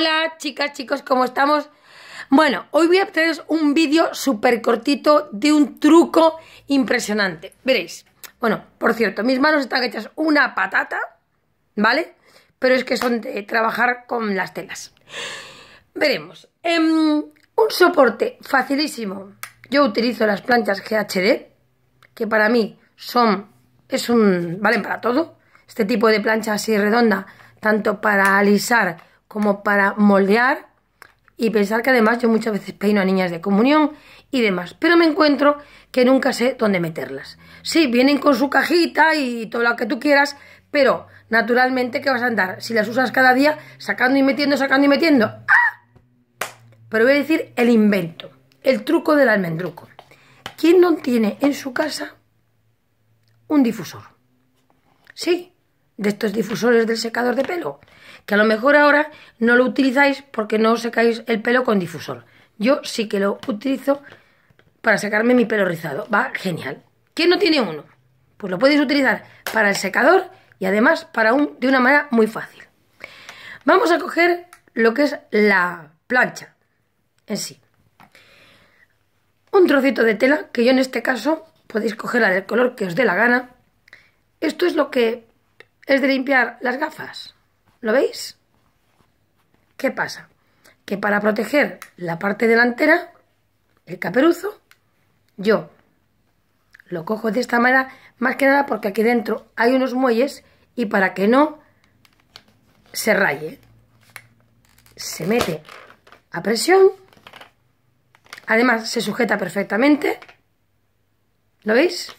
Hola chicas, chicos, ¿cómo estamos? Bueno, hoy voy a traeros un vídeo súper cortito de un truco impresionante. Veréis. Bueno, por cierto, mis manos están hechas una patata, ¿vale? Pero es que son de trabajar con las telas. Veremos. Em, un soporte facilísimo. Yo utilizo las planchas GHD, que para mí son... es un... valen para todo. Este tipo de plancha así redonda, tanto para alisar como para moldear y pensar que además yo muchas veces peino a niñas de comunión y demás, pero me encuentro que nunca sé dónde meterlas. Sí, vienen con su cajita y todo lo que tú quieras, pero naturalmente, que vas a andar? Si las usas cada día, sacando y metiendo, sacando y metiendo. ¡Ah! Pero voy a decir el invento, el truco del almendruco. ¿Quién no tiene en su casa un difusor? Sí, de estos difusores del secador de pelo, que a lo mejor ahora no lo utilizáis porque no os secáis el pelo con difusor. Yo sí que lo utilizo para secarme mi pelo rizado. Va genial. ¿Quién no tiene uno? Pues lo podéis utilizar para el secador y además para un, de una manera muy fácil. Vamos a coger lo que es la plancha en sí. Un trocito de tela, que yo en este caso podéis cogerla del color que os dé la gana. Esto es lo que es de limpiar las gafas. ¿Lo veis? ¿Qué pasa? Que para proteger la parte delantera, el caperuzo, yo lo cojo de esta manera, más que nada porque aquí dentro hay unos muelles y para que no se raye, se mete a presión, además se sujeta perfectamente, ¿lo veis?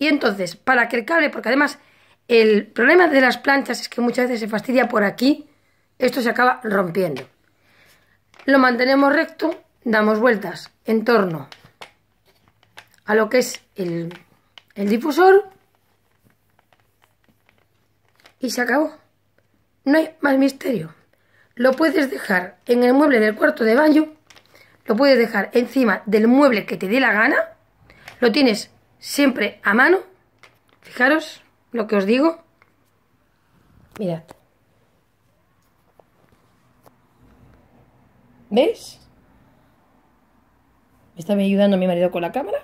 Y entonces, para que el cable, porque además el problema de las planchas es que muchas veces se fastidia por aquí, esto se acaba rompiendo. Lo mantenemos recto, damos vueltas en torno a lo que es el, difusor y se acabó. No hay más misterio. Lo puedes dejar en el mueble del cuarto de baño, lo puedes dejar encima del mueble que te dé la gana, lo tienes siempre a mano, fijaros, lo que os digo? Mirad. ¿Veis? Me estaba ayudando mi marido con la cámara.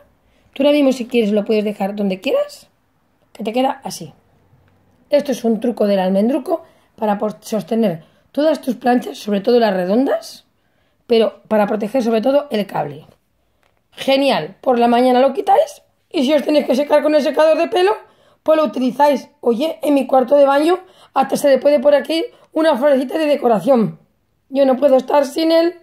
Tú ahora mismo si quieres lo puedes dejar donde quieras, que te queda así. Esto es un truco del almendruco para sostener todas tus planchas, sobre todo las redondas, pero para proteger sobre todo el cable. Genial, por la mañana lo quitáis y si os tenéis que secar con el secador de pelo, pues lo utilizáis. Oye, en mi cuarto de baño hasta se le puede poner aquí una florecita de decoración. Yo no puedo estar sin él.